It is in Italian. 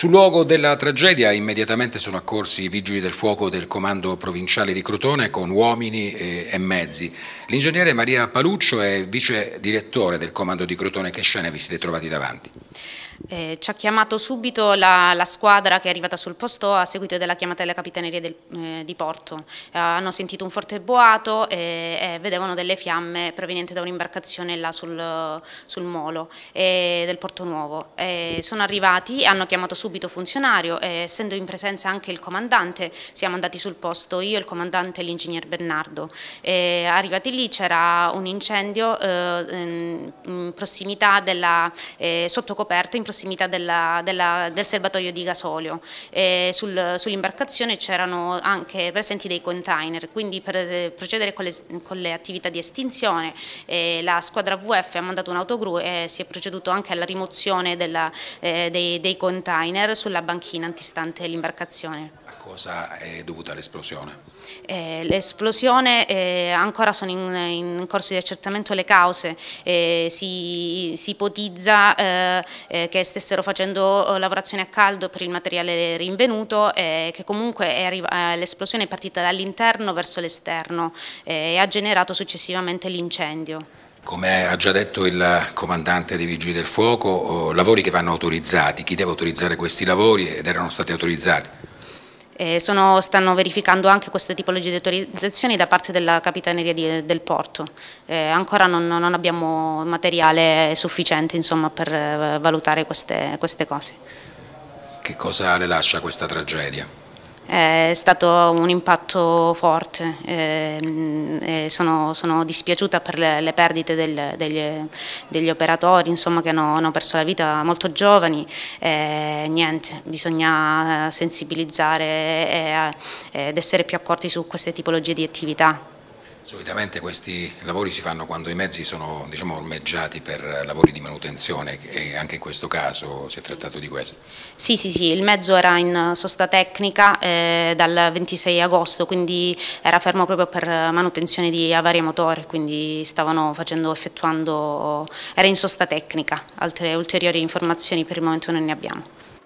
Sul luogo della tragedia immediatamente sono accorsi i vigili del fuoco del comando provinciale di Crotone con uomini e, mezzi. L'ingegnere Maria Paluccio è vice direttore del comando di Crotone. Che scene vi siete trovati davanti? Eh, ci ha chiamato subito la, la, squadra che è arrivata sul posto a seguito della chiamata della capitaneria del, eh, di Porto. Eh, hanno sentito un forte boato e, vedevano delle fiamme provenienti da un'imbarcazione là sul, sul molo eh, del Porto Nuovo. Eh, sono arrivati, hanno chiamato subito funzionario, eh, essendo in presenza anche il comandante, siamo andati sul posto io, il comandante e l'ingegner Bernardo. arrivati lì c'era un incendio in prossimità della sottocoperta, in prossimità della, della, del serbatoio di gasolio. Eh, sul, Sull'imbarcazione c'erano anche presenti dei container, quindi per eh, procedere con le, con le attività di estinzione eh, la squadra VF ha mandato un'autogru e si è proceduto anche alla rimozione della, dei, dei container sulla banchina antistante l'imbarcazione. A cosa è dovuta l'esplosione? Eh, l'esplosione eh, ancora sono in, in, corso di accertamento le cause, eh, si, si, ipotizza che che stessero facendo eh, lavorazione a caldo per il materiale rinvenuto e che comunque eh, l'esplosione è partita dall'interno verso l'esterno eh, e ha generato successivamente l'incendio. Come ha già detto il comandante dei Vigili del Fuoco, oh, lavori che vanno autorizzati, chi deve autorizzare questi lavori ed erano stati autorizzati? Eh, sono, stanno verificando anche questa tipologia di autorizzazioni da parte della Capitaneria di, del Porto. Eh, ancora non, non, abbiamo materiale sufficiente insomma, per eh, valutare queste, queste cose. Che cosa le lascia questa tragedia? è stato un impatto forte, eh, sono, sono, dispiaciuta per le, le perdite del, degli, degli, operatori insomma, che hanno, hanno, perso la vita molto giovani, eh, niente, bisogna eh, sensibilizzare e, ed essere più accorti su queste tipologie di attività. Solitamente questi lavori si fanno quando i mezzi sono diciamo, ormeggiati per eh, lavori di manutenzione e anche in questo caso si è trattato di questo. Sì, sì, sì, il mezzo era in sosta tecnica eh, dal 26 agosto, quindi era fermo proprio per manutenzione di avarie motore, quindi stavano facendo, effettuando, era in sosta tecnica, altre ulteriori informazioni per il momento non ne abbiamo.